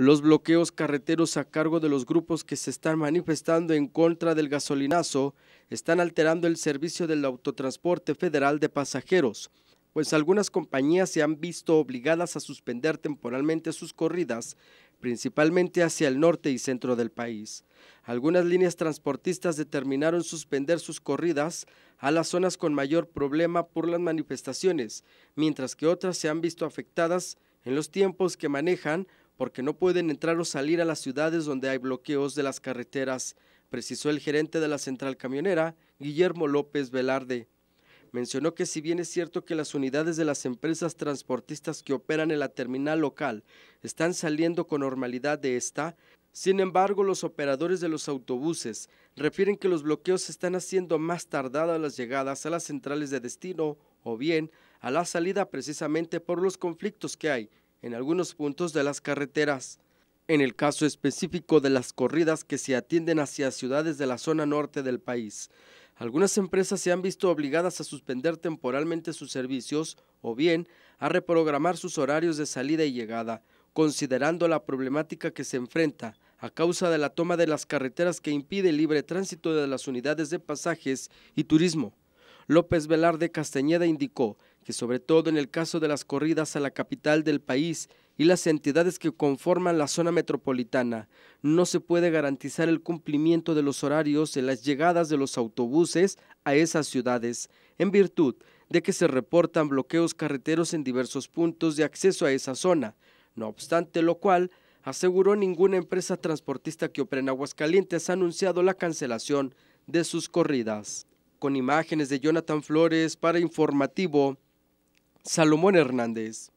Los bloqueos carreteros a cargo de los grupos que se están manifestando en contra del gasolinazo están alterando el servicio del autotransporte federal de pasajeros, pues algunas compañías se han visto obligadas a suspender temporalmente sus corridas, principalmente hacia el norte y centro del país. Algunas líneas transportistas determinaron suspender sus corridas a las zonas con mayor problema por las manifestaciones, mientras que otras se han visto afectadas en los tiempos que manejan porque no pueden entrar o salir a las ciudades donde hay bloqueos de las carreteras, precisó el gerente de la central camionera, Guillermo López Velarde. Mencionó que si bien es cierto que las unidades de las empresas transportistas que operan en la terminal local están saliendo con normalidad de esta, sin embargo, los operadores de los autobuses refieren que los bloqueos están haciendo más tardadas las llegadas a las centrales de destino o bien a la salida precisamente por los conflictos que hay en algunos puntos de las carreteras. En el caso específico de las corridas que se atienden hacia ciudades de la zona norte del país, algunas empresas se han visto obligadas a suspender temporalmente sus servicios o bien a reprogramar sus horarios de salida y llegada, considerando la problemática que se enfrenta a causa de la toma de las carreteras que impide el libre tránsito de las unidades de pasajes y turismo. López Velarde Castañeda indicó sobre todo en el caso de las corridas a la capital del país y las entidades que conforman la zona metropolitana, no se puede garantizar el cumplimiento de los horarios en las llegadas de los autobuses a esas ciudades, en virtud de que se reportan bloqueos carreteros en diversos puntos de acceso a esa zona, no obstante lo cual, aseguró ninguna empresa transportista que opera en Aguascalientes ha anunciado la cancelación de sus corridas. Con imágenes de Jonathan Flores para Informativo, Salomón Hernández.